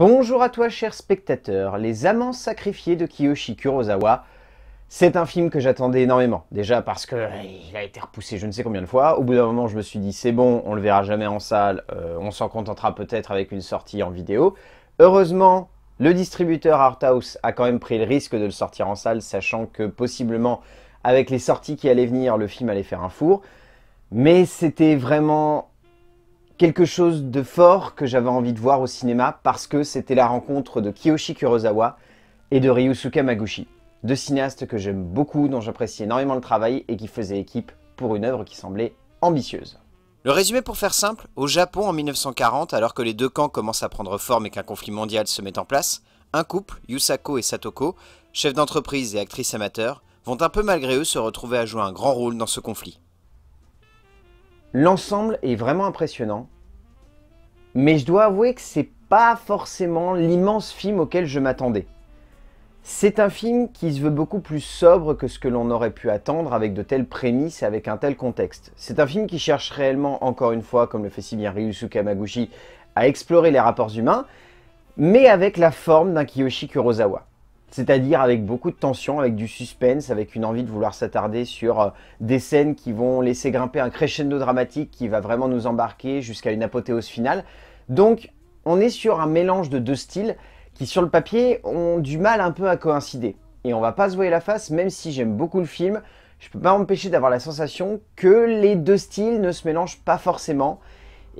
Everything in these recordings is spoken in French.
Bonjour à toi chers spectateurs, Les Amants Sacrifiés de Kiyoshi Kurosawa. C'est un film que j'attendais énormément, déjà parce que euh, il a été repoussé je ne sais combien de fois. Au bout d'un moment je me suis dit c'est bon, on le verra jamais en salle, euh, on s'en contentera peut-être avec une sortie en vidéo. Heureusement, le distributeur Arthouse a quand même pris le risque de le sortir en salle, sachant que possiblement avec les sorties qui allaient venir, le film allait faire un four. Mais c'était vraiment quelque chose de fort que j'avais envie de voir au cinéma parce que c'était la rencontre de Kiyoshi Kurosawa et de Ryusuke Maguchi, deux cinéastes que j'aime beaucoup, dont j'apprécie énormément le travail et qui faisaient équipe pour une œuvre qui semblait ambitieuse. Le résumé pour faire simple, au Japon en 1940, alors que les deux camps commencent à prendre forme et qu'un conflit mondial se met en place, un couple, Yusako et Satoko, chefs d'entreprise et actrices amateurs, vont un peu malgré eux se retrouver à jouer un grand rôle dans ce conflit. L'ensemble est vraiment impressionnant, mais je dois avouer que c'est pas forcément l'immense film auquel je m'attendais. C'est un film qui se veut beaucoup plus sobre que ce que l'on aurait pu attendre avec de telles prémices et avec un tel contexte. C'est un film qui cherche réellement, encore une fois, comme le fait si bien Ryusu Kamaguchi, à explorer les rapports humains, mais avec la forme d'un Kiyoshi Kurosawa c'est-à-dire avec beaucoup de tension, avec du suspense, avec une envie de vouloir s'attarder sur euh, des scènes qui vont laisser grimper un crescendo dramatique qui va vraiment nous embarquer jusqu'à une apothéose finale. Donc on est sur un mélange de deux styles qui sur le papier ont du mal un peu à coïncider. Et on va pas se voir la face, même si j'aime beaucoup le film, je peux pas m'empêcher d'avoir la sensation que les deux styles ne se mélangent pas forcément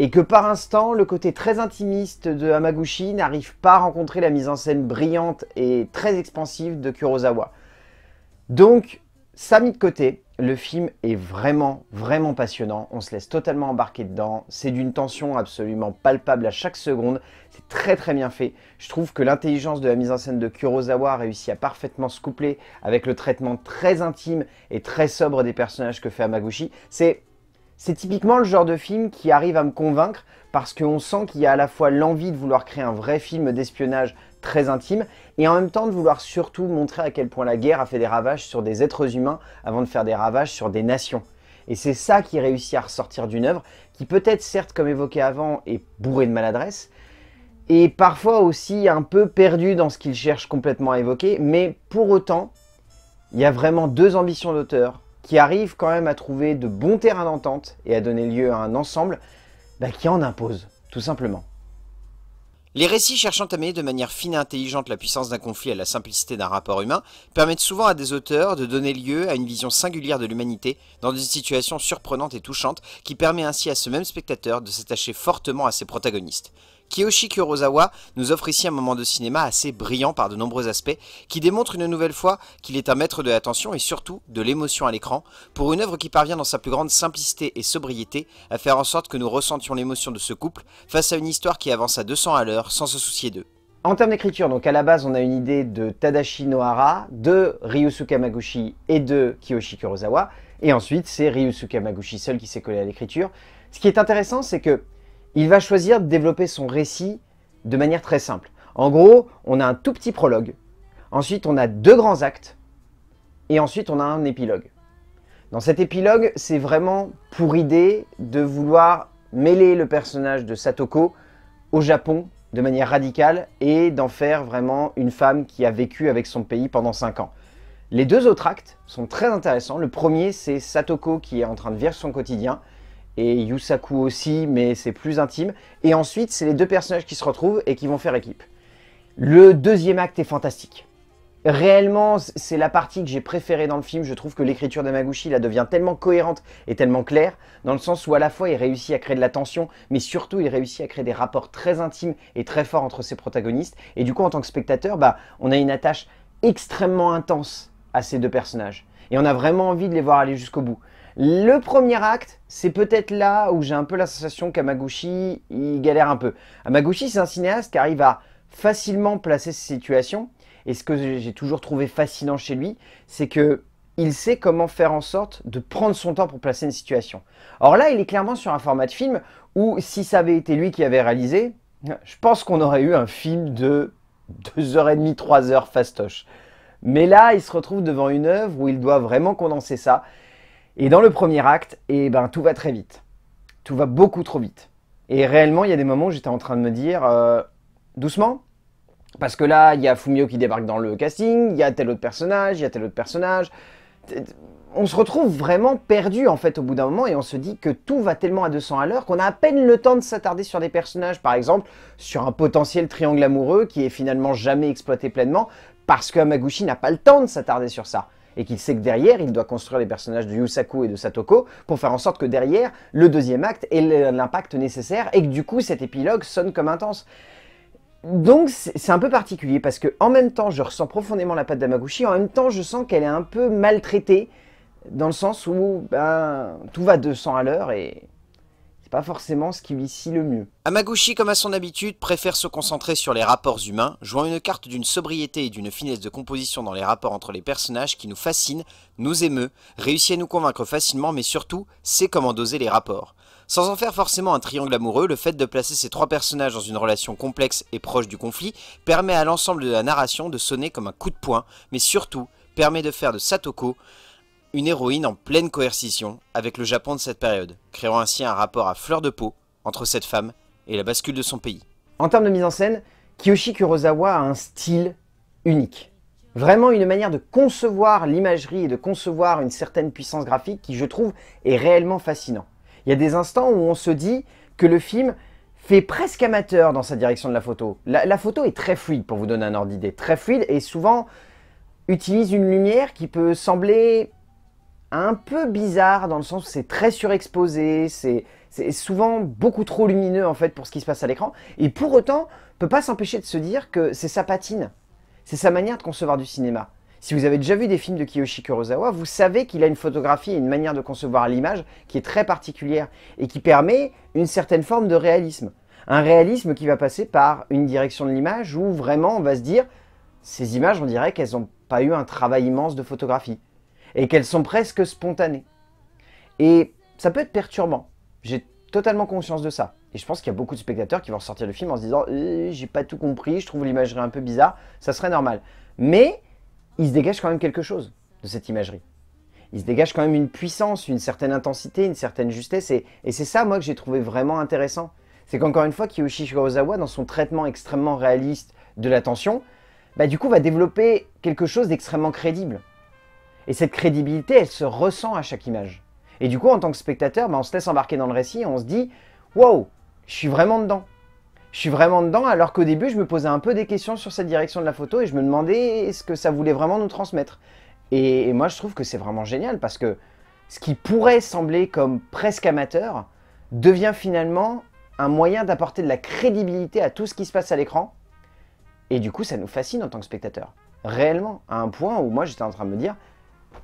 et que par instant, le côté très intimiste de Hamaguchi n'arrive pas à rencontrer la mise en scène brillante et très expansive de Kurosawa. Donc, ça mis de côté, le film est vraiment, vraiment passionnant. On se laisse totalement embarquer dedans. C'est d'une tension absolument palpable à chaque seconde. C'est très, très bien fait. Je trouve que l'intelligence de la mise en scène de Kurosawa réussit à parfaitement se coupler avec le traitement très intime et très sobre des personnages que fait Amaguchi. C'est c'est typiquement le genre de film qui arrive à me convaincre parce qu'on sent qu'il y a à la fois l'envie de vouloir créer un vrai film d'espionnage très intime et en même temps de vouloir surtout montrer à quel point la guerre a fait des ravages sur des êtres humains avant de faire des ravages sur des nations. Et c'est ça qui réussit à ressortir d'une œuvre qui peut-être certes comme évoqué avant est bourrée de maladresse et parfois aussi un peu perdue dans ce qu'il cherche complètement à évoquer mais pour autant il y a vraiment deux ambitions d'auteur qui arrivent quand même à trouver de bons terrains d'entente et à donner lieu à un ensemble bah, qui en impose, tout simplement. Les récits cherchant à mêler de manière fine et intelligente la puissance d'un conflit à la simplicité d'un rapport humain permettent souvent à des auteurs de donner lieu à une vision singulière de l'humanité dans des situations surprenantes et touchantes qui permet ainsi à ce même spectateur de s'attacher fortement à ses protagonistes. Kiyoshi Kurosawa nous offre ici un moment de cinéma assez brillant par de nombreux aspects, qui démontre une nouvelle fois qu'il est un maître de l'attention et surtout de l'émotion à l'écran, pour une œuvre qui parvient dans sa plus grande simplicité et sobriété à faire en sorte que nous ressentions l'émotion de ce couple face à une histoire qui avance à 200 à l'heure sans se soucier d'eux. En termes d'écriture, donc à la base, on a une idée de Tadashi Nohara, de Ryusuke Maguchi et de Kiyoshi Kurosawa. Et ensuite, c'est Ryusuke Maguchi seul qui s'est collé à l'écriture. Ce qui est intéressant, c'est que il va choisir de développer son récit de manière très simple. En gros, on a un tout petit prologue, ensuite on a deux grands actes, et ensuite on a un épilogue. Dans cet épilogue, c'est vraiment pour idée de vouloir mêler le personnage de Satoko au Japon de manière radicale et d'en faire vraiment une femme qui a vécu avec son pays pendant 5 ans. Les deux autres actes sont très intéressants. Le premier, c'est Satoko qui est en train de vivre son quotidien et Yusaku aussi, mais c'est plus intime. Et ensuite, c'est les deux personnages qui se retrouvent et qui vont faire équipe. Le deuxième acte est fantastique. Réellement, c'est la partie que j'ai préférée dans le film. Je trouve que l'écriture d'Amaguchi là devient tellement cohérente et tellement claire, dans le sens où à la fois il réussit à créer de la tension, mais surtout il réussit à créer des rapports très intimes et très forts entre ses protagonistes. Et du coup, en tant que spectateur, bah, on a une attache extrêmement intense à ces deux personnages. Et on a vraiment envie de les voir aller jusqu'au bout. Le premier acte, c'est peut-être là où j'ai un peu la sensation qu'Amaguchi, il galère un peu. Amaguchi, c'est un cinéaste qui arrive à facilement placer ses situations. Et ce que j'ai toujours trouvé fascinant chez lui, c'est que il sait comment faire en sorte de prendre son temps pour placer une situation. Or là, il est clairement sur un format de film où, si ça avait été lui qui avait réalisé, je pense qu'on aurait eu un film de 2h30, 3h fastoche. Mais là, il se retrouve devant une œuvre où il doit vraiment condenser ça. Et dans le premier acte, eh ben, tout va très vite. Tout va beaucoup trop vite. Et réellement, il y a des moments où j'étais en train de me dire euh, doucement. Parce que là, il y a Fumio qui débarque dans le casting, il y a tel autre personnage, il y a tel autre personnage. On se retrouve vraiment perdu en fait au bout d'un moment et on se dit que tout va tellement à 200 à l'heure qu'on a à peine le temps de s'attarder sur des personnages, par exemple sur un potentiel triangle amoureux qui est finalement jamais exploité pleinement parce que Amaguchi n'a pas le temps de s'attarder sur ça et qu'il sait que derrière, il doit construire les personnages de Yusaku et de Satoko pour faire en sorte que derrière, le deuxième acte ait l'impact nécessaire et que du coup, cet épilogue sonne comme intense. Donc c'est un peu particulier parce que en même temps je ressens profondément la patte d'Amaguchi, en même temps je sens qu'elle est un peu maltraitée dans le sens où ben, tout va de sang à l'heure et pas forcément ce qui si le mieux. Amaguchi, comme à son habitude, préfère se concentrer sur les rapports humains, jouant une carte d'une sobriété et d'une finesse de composition dans les rapports entre les personnages qui nous fascine, nous émeut, réussit à nous convaincre facilement, mais surtout, sait comment doser les rapports. Sans en faire forcément un triangle amoureux, le fait de placer ces trois personnages dans une relation complexe et proche du conflit permet à l'ensemble de la narration de sonner comme un coup de poing, mais surtout permet de faire de Satoko une héroïne en pleine coercition avec le Japon de cette période, créant ainsi un rapport à fleur de peau entre cette femme et la bascule de son pays. En termes de mise en scène, Kiyoshi Kurosawa a un style unique. Vraiment une manière de concevoir l'imagerie et de concevoir une certaine puissance graphique qui, je trouve, est réellement fascinant. Il y a des instants où on se dit que le film fait presque amateur dans sa direction de la photo. La, la photo est très fluide, pour vous donner un ordre d'idée, très fluide et souvent utilise une lumière qui peut sembler un peu bizarre dans le sens où c'est très surexposé, c'est souvent beaucoup trop lumineux en fait pour ce qui se passe à l'écran. Et pour autant, on peut pas s'empêcher de se dire que c'est sa patine, c'est sa manière de concevoir du cinéma. Si vous avez déjà vu des films de Kiyoshi Kurosawa, vous savez qu'il a une photographie et une manière de concevoir l'image qui est très particulière et qui permet une certaine forme de réalisme. Un réalisme qui va passer par une direction de l'image où vraiment on va se dire ces images, on dirait qu'elles n'ont pas eu un travail immense de photographie et qu'elles sont presque spontanées. Et ça peut être perturbant. J'ai totalement conscience de ça. Et je pense qu'il y a beaucoup de spectateurs qui vont ressortir le film en se disant euh, j'ai pas tout compris, je trouve l'imagerie un peu bizarre, ça serait normal. Mais il se dégage quand même quelque chose de cette imagerie. Il se dégage quand même une puissance, une certaine intensité, une certaine justesse. Et, c'est ça, moi, que j'ai trouvé vraiment intéressant. C'est qu'encore une fois, Kiyoshi Kurosawa, dans son traitement extrêmement réaliste de la tension, bah, du coup, va développer quelque chose d'extrêmement crédible. Et cette crédibilité, elle se ressent à chaque image. Et du coup, en tant que spectateur, bah, on se laisse embarquer dans le récit et on se dit Waouh, je suis vraiment dedans. Je suis vraiment dedans, alors qu'au début, je me posais un peu des questions sur cette direction de la photo et je me demandais ce que ça voulait vraiment nous transmettre. et moi, je trouve que c'est vraiment génial parce que ce qui pourrait sembler comme presque amateur devient finalement un moyen d'apporter de la crédibilité à tout ce qui se passe à l'écran. Et du coup, ça nous fascine en tant que spectateur. Réellement, à un point où moi, j'étais en train de me dire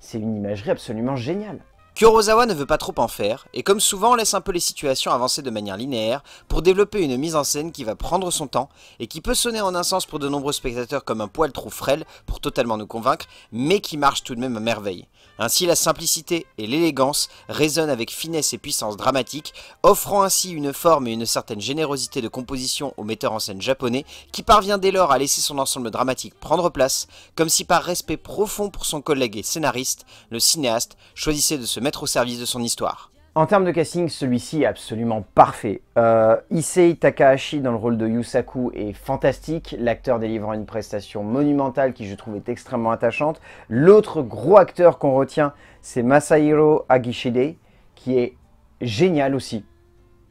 c'est une imagerie absolument géniale. Kurosawa ne veut pas trop en faire, et comme souvent on laisse un peu les situations avancer de manière linéaire pour développer une mise en scène qui va prendre son temps, et qui peut sonner en un sens pour de nombreux spectateurs comme un poil trop frêle pour totalement nous convaincre, mais qui marche tout de même à merveille. Ainsi, la simplicité et l'élégance résonnent avec finesse et puissance dramatique, offrant ainsi une forme et une certaine générosité de composition au metteur en scène japonais, qui parvient dès lors à laisser son ensemble dramatique prendre place, comme si par respect profond pour son collègue et scénariste, le cinéaste choisissait de se mettre au service de son histoire. En termes de casting, celui-ci est absolument parfait. Euh, Issei Takahashi dans le rôle de Yusaku est fantastique, l'acteur délivrant une prestation monumentale qui je trouve est extrêmement attachante. L'autre gros acteur qu'on retient, c'est Masahiro Agishide, qui est génial aussi.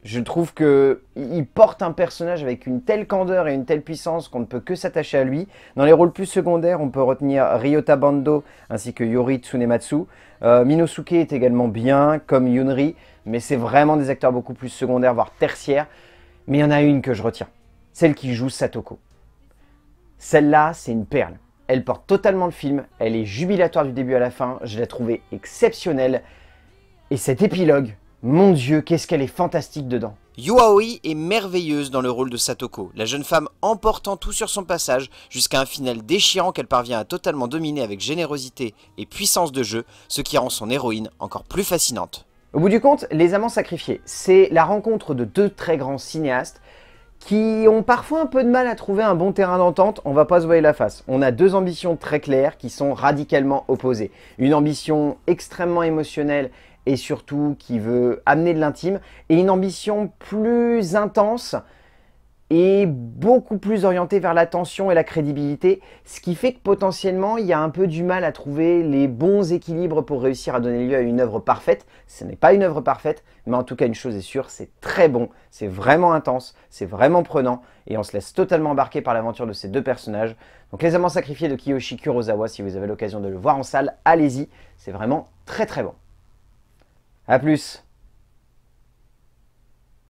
Je trouve qu'il il porte un personnage avec une telle candeur et une telle puissance qu'on ne peut que s'attacher à lui. Dans les rôles plus secondaires, on peut retenir Ryota Bando ainsi que Yori Tsunematsu. Euh, Minosuke est également bien, comme Yunri, mais c'est vraiment des acteurs beaucoup plus secondaires, voire tertiaires. Mais il y en a une que je retiens, celle qui joue Satoko. Celle-là, c'est une perle. Elle porte totalement le film, elle est jubilatoire du début à la fin, je l'ai trouvée exceptionnelle. Et cet épilogue, mon dieu, qu'est-ce qu'elle est fantastique dedans Yu est merveilleuse dans le rôle de Satoko, la jeune femme emportant tout sur son passage jusqu'à un final déchirant qu'elle parvient à totalement dominer avec générosité et puissance de jeu, ce qui rend son héroïne encore plus fascinante. Au bout du compte, Les Amants Sacrifiés, c'est la rencontre de deux très grands cinéastes qui ont parfois un peu de mal à trouver un bon terrain d'entente, on va pas se voiler la face. On a deux ambitions très claires qui sont radicalement opposées. Une ambition extrêmement émotionnelle et surtout qui veut amener de l'intime et une ambition plus intense et beaucoup plus orientée vers l'attention et la crédibilité, ce qui fait que potentiellement il y a un peu du mal à trouver les bons équilibres pour réussir à donner lieu à une œuvre parfaite. Ce n'est pas une œuvre parfaite, mais en tout cas une chose est sûre, c'est très bon, c'est vraiment intense, c'est vraiment prenant, et on se laisse totalement embarquer par l'aventure de ces deux personnages. Donc Les Amants Sacrifiés de Kiyoshi Kurosawa, si vous avez l'occasion de le voir en salle, allez-y, c'est vraiment très très bon. A plus